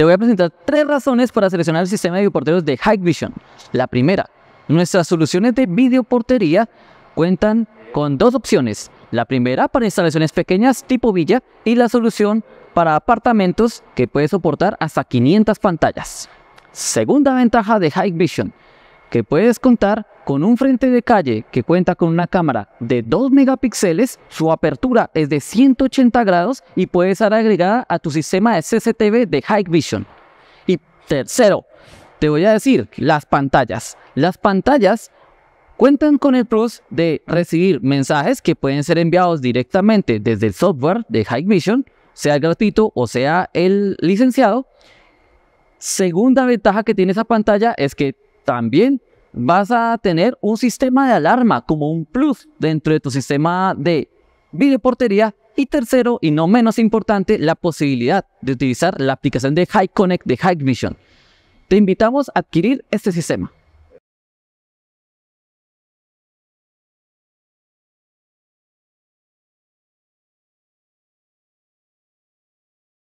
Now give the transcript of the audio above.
Te voy a presentar tres razones para seleccionar el sistema de videoporteros de Hikvision Vision. La primera, nuestras soluciones de videoportería cuentan con dos opciones. La primera para instalaciones pequeñas tipo villa y la solución para apartamentos que puede soportar hasta 500 pantallas. Segunda ventaja de Hike Vision, que puedes contar con un frente de calle que cuenta con una cámara de 2 megapíxeles, su apertura es de 180 grados y puede ser agregada a tu sistema de CCTV de High Vision. Y tercero, te voy a decir las pantallas. Las pantallas cuentan con el plus de recibir mensajes que pueden ser enviados directamente desde el software de High Vision, sea gratuito o sea el licenciado. Segunda ventaja que tiene esa pantalla es que también vas a tener un sistema de alarma como un plus dentro de tu sistema de videoportería. Y tercero, y no menos importante, la posibilidad de utilizar la aplicación de High Connect de High Vision. Te invitamos a adquirir este sistema.